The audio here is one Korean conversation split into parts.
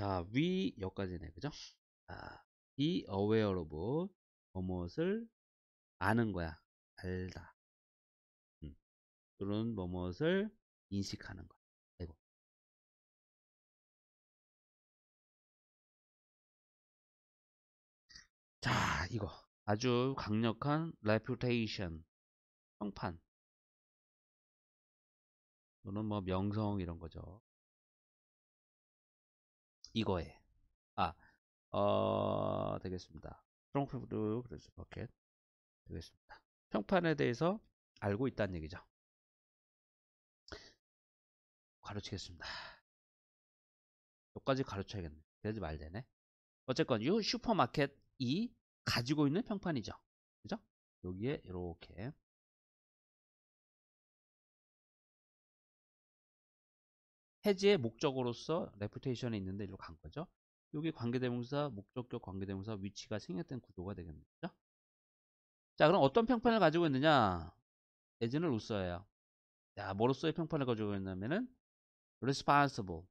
자, 위 여기까지네. 그죠? 아, be aware of 뭐뭇을 아는 거야. 알다. 음. 런는 뭐뭇을 인식하는 거야. 아이고. 자, 이거 아주 강력한 레퓨테이션 평판 또는 뭐 명성 이런 거죠. 이거에 아 어, 되겠습니다. 트렁크로 그래서 버켓 되겠습니다. 평판에 대해서 알고 있다는 얘기죠. 가르치겠습니다. 여기까지 가르쳐야겠네. 그러지 말되네. 어쨌건 이 슈퍼마켓이 가지고 있는 평판이죠. 그죠? 여기에 이렇게 해지의 목적으로서 레프테이션이 있는데 이로간 거죠. 여기 관계대명사, 목적격 관계대명사 위치가 생략된 구조가 되겠네요. 죠 자, 그럼 어떤 평판을 가지고 있느냐? 에진을 로써예요. 자, 뭐로서의 평판을 가지고 있냐면은 responsible.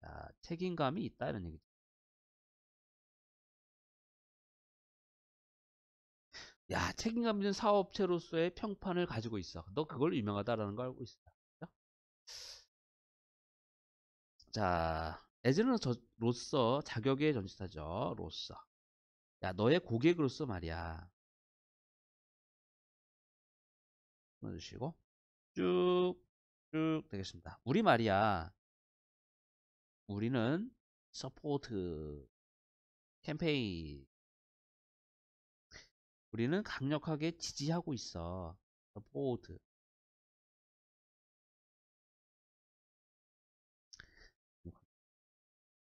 자, 책임감이 있다 이런 얘기죠. 야, 책임감 있는 사업체로서의 평판을 가지고 있어. 너 그걸 유명하다라는 걸 알고 있어. 자, 에즈너로서 자격의 전치사죠. 로서. 야, 너의 고객으로서 말이야. 끊어주시고 쭉, 쭉 되겠습니다. 우리 말이야. 우리는 서포트 캠페인 우리는 강력하게 지지하고 있어. 서포트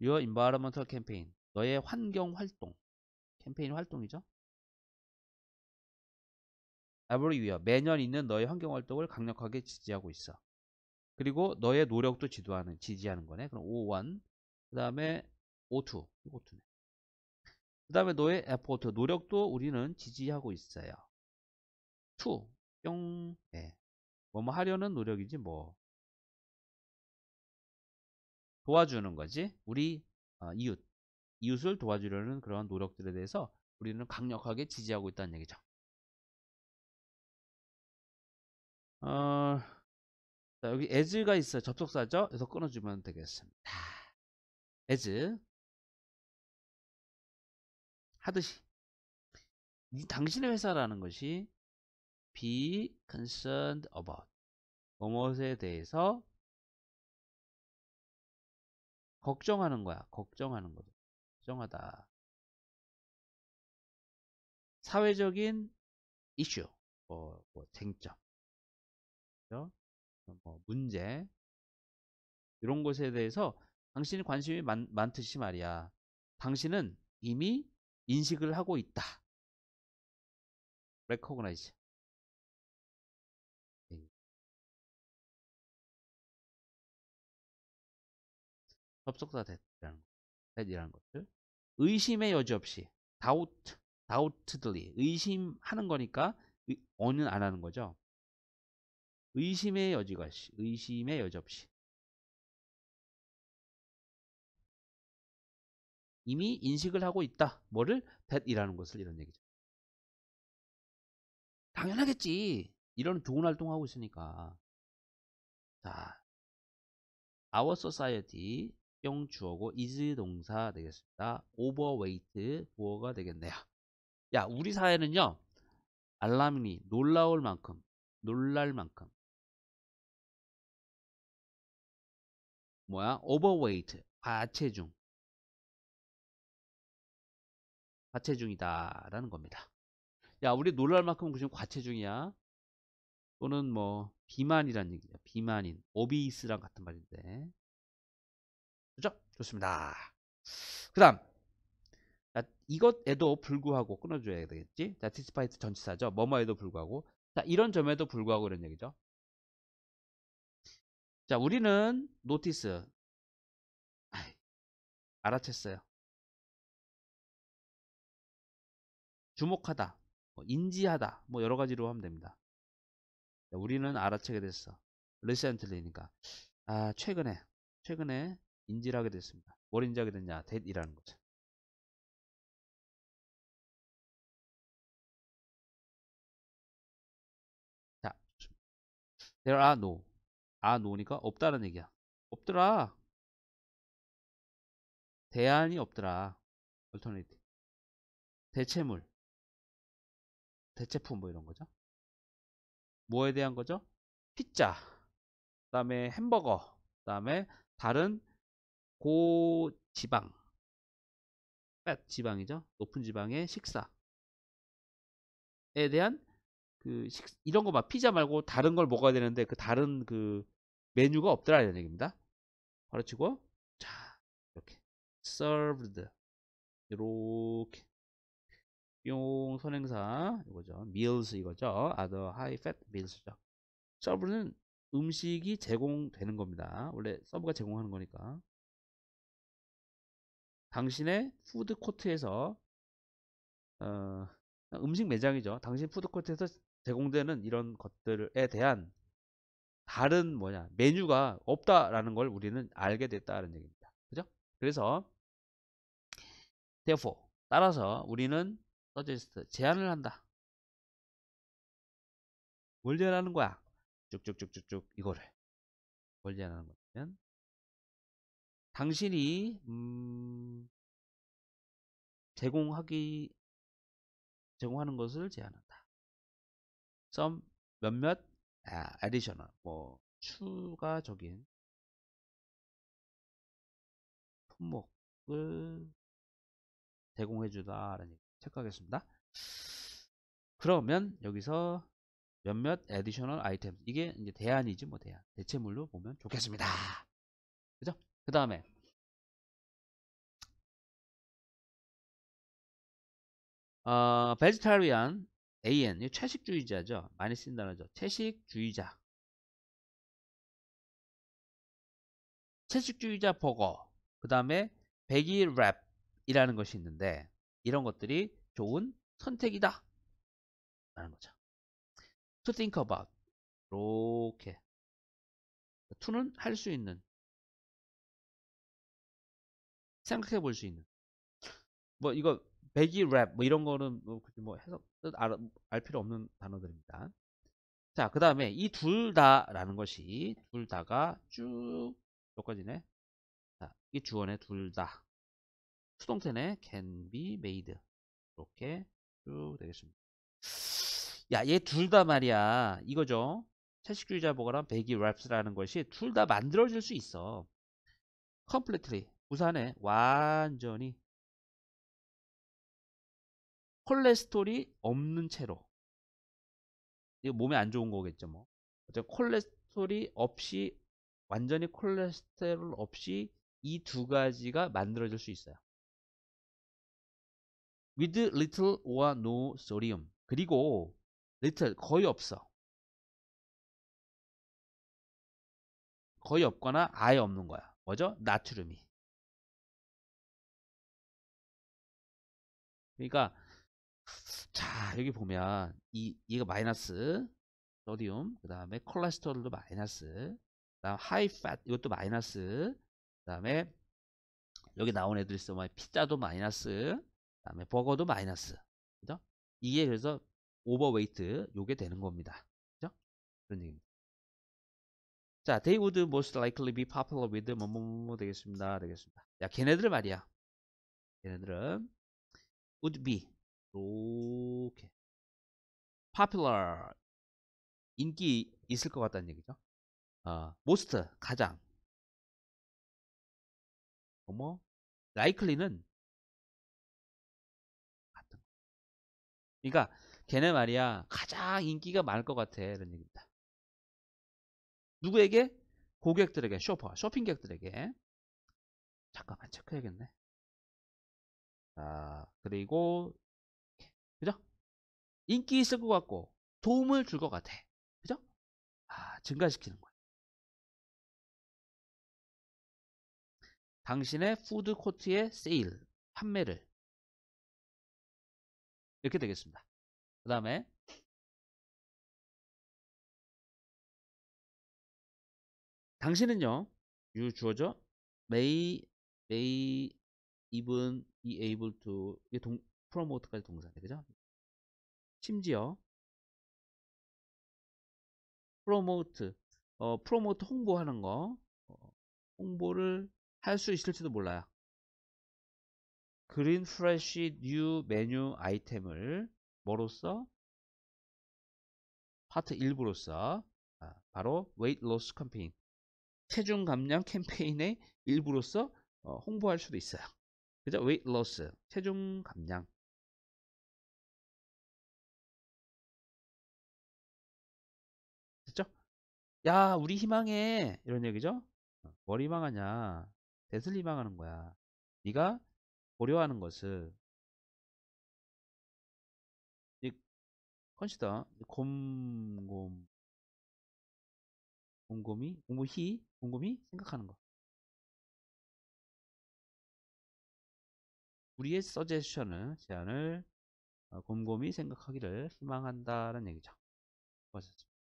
Your environmental campaign. 너의 환경 활동. 캠페인 활동이죠. every year. 매년 있는 너의 환경 활동을 강력하게 지지하고 있어. 그리고 너의 노력도 지도하는, 지지하는 거네. 그럼 O1. 그 다음에 O2. O2네. 그 다음에 너의 에포트, 노력도 우리는 지지하고 있어요. 2. 뿅. 네. 뭐뭐 하려는 노력이지 뭐. 도와주는 거지. 우리 어, 이웃, 이웃을 도와주려는 그러한 노력들에 대해서 우리는 강력하게 지지하고 있다는 얘기죠. 어, 자, 여기 as가 있어요. 접속사죠. 그래서 끊어주면 되겠습니다. as 하듯이 당신의 회사라는 것이 be concerned about 무엇에 대해서 걱정하는 거야. 걱정하는 거죠. 걱정하다. 사회적인 이슈, 뭐, 뭐 쟁점, 그렇죠? 뭐 문제 이런 것에 대해서 당신이 관심이 많, 많듯이 말이야. 당신은 이미 인식을 하고 있다. 레코그나이즈 접속사 t h 라는 것, t 이라는 것을 의심의 여지 없이 doubt, doubtedly 의심하는 거니까 의, 어는 안 하는 거죠. 의심의 여지가 없 의심의 여지 없이 이미 인식을 하고 있다. 뭐를 that이라는 것을 이런 얘기죠. 당연하겠지. 이런 좋은 활동하고 있으니까. 자, our society 형 주어고 is 동사 되겠습니다. overweight 부어가 되겠네요. 야 우리 사회는요 알람이 놀라울 만큼 놀랄 만큼 뭐야 overweight 과체중 과체중이다 라는 겁니다. 야 우리 놀랄 만큼 그중 과체중이야 또는 뭐 비만이란 얘기야 비만인 오비스랑 같은 말인데 그죠? 좋습니다. 그 다음 이것에도 불구하고 끊어줘야 되겠지? 자, 디스파이트 전치사죠. 뭐뭐에도 불구하고 자, 이런 점에도 불구하고 이런 얘기죠. 자, 우리는 노티스 알아챘어요. 주목하다, 뭐 인지하다, 뭐 여러 가지로 하면 됩니다. 우리는 알아채게 됐어. 리센틀리니까 아, 최근에, 최근에 인지를 하게 됐습니다. 뭘 인지하게 됐냐? 데 h 이라는 거죠. 자, there are no. 아, no니까 없다는 얘기야. 없더라. 대안이 없더라. alternative. 대체물. 대체품 뭐 이런 거죠. 뭐에 대한 거죠? 피자, 그 다음에 햄버거, 그 다음에 다른 고지방 팻 지방이죠. 높은 지방의 식사에 대한 그 식, 이런 거 막 피자 말고 다른 걸 먹어야 되는데 그 다른 그 메뉴가 없더라는 얘기입니다. 바로 치고 자 이렇게 served 이렇게 용 선행사 이거죠. meals 이거죠. other high fat meals죠. 서브 r 는 음식이 제공되는 겁니다. 원래 서브가 제공하는 거니까. 당신의 푸드코트에서 어, 음식 매장이죠. 당신 푸드코트에서 제공되는 이런 것들에 대한 다른 뭐냐 메뉴가 없다라는 걸 우리는 알게 됐다는 얘기입니다. 그죠? 그래서 therefore 따라서 우리는 서제스트 제안을 한다. 뭘 제안하는 거야? 쭉쭉쭉쭉쭉 이거를 뭘 제안하는 거냐면 당신이 음, 제공하기 제공하는 것을 제한한다. some 몇몇 아, additional 뭐 추가적인 품목을 제공해주다라는 얘기 체크하겠습니다. 그러면 여기서 몇몇 additional items 이게 이제 대안이지 뭐 대안 대체물로 보면 좋겠습니다. 그 다음에 어, 베지타리안 AN 채식주의자죠. 많이 쓴다는죠 채식주의자 채식주의자 버거 그 다음에 베일 랩이라는 것이 있는데 이런 것들이 좋은 선택이다 라는 거죠. To think about 이렇게 투는할수 그러니까 있는 생각해 볼 수 있는 뭐 이거 배기 랩 뭐 이런 거는 뭐 굳이 뭐 해석 알, 알 필요 없는 단어들입니다. 자, 그 다음에 이 둘 다라는 것이 둘 다가 쭉몇 가지네. 자, 이주원네둘 다. 수동태네 can be made. 이렇게 쭉 되겠습니다. 야, 얘 둘 다 말이야. 이거죠. 채식주의자 보거랑 배기 랩스라는 것이 둘 다 만들어질 수 있어. completely. 부산에 완전히 콜레스테롤이 없는 채로 이거 몸에 안 좋은 거겠죠 뭐 어쨌든 콜레스테롤이 없이 완전히 콜레스테롤 없이 이 두 가지가 만들어질 수 있어요 with little or no sodium 그리고 little 거의 없어 거의 없거나 아예 없는 거야 뭐죠? 나트륨이 그러니까 자 여기 보면 이 얘가 마이너스 소디움 그 다음에 콜레스테롤도 마이너스 그 다음 하이 팻 이것도 마이너스 그 다음에 여기 나온 애들 있으면 뭐 피자도 마이너스 그 다음에 버거도 마이너스 그죠? 이게 그래서 오버웨이트 요게 되는 겁니다 그죠? 그런 얘기입니다 자 they would most likely be popular with 뭐뭐뭐 되겠습니다 되겠습니다 야 걔네들 말이야 걔네들은 would be 이렇게 popular 인기 있을 것 같다는 얘기죠. 어, most 가장 뭐 likely는 같은 거. 그러니까 걔네 말이야 가장 인기가 많을 것 같아 이런 얘기입니다. 누구에게 고객들에게 쇼퍼 쇼핑객들에게 잠깐만 체크해야겠네. 자, 아, 그리고 그죠? 인기 있을 것 같고 도움을 줄 것 같아. 그죠? 아, 증가시키는 거예요. 당신의 푸드 코트의 세일, 판매를 이렇게 되겠습니다. 그 다음에 당신은요 유주어죠 메이 y may 이 able to 이게 동, promote까지 동사네 그죠? 심지어 promote 어, promote 홍보하는 거 어, 홍보를 할 수 있을지도 몰라요. 그린 프레쉬 뉴 메뉴 아이템을 뭐로써? 파트 1부로써 아, 바로 웨이트 로스 캠페인 체중 감량 캠페인의 일부로서 어, 홍보할 수도 있어요. 그죠? weight loss, 체중 감량. 됐죠? 야, 우리 희망해. 이런 얘기죠? 어, 뭘 희망하냐? 대슬 희망하는 거야. 네가 고려하는 것을 컨시더 곰곰 곰곰이 곰곰이 곰곰이 생각하는 거 우리의 서제션을 제안을 어, 곰곰이 생각하기를 희망한다는 얘기죠. 고하습니다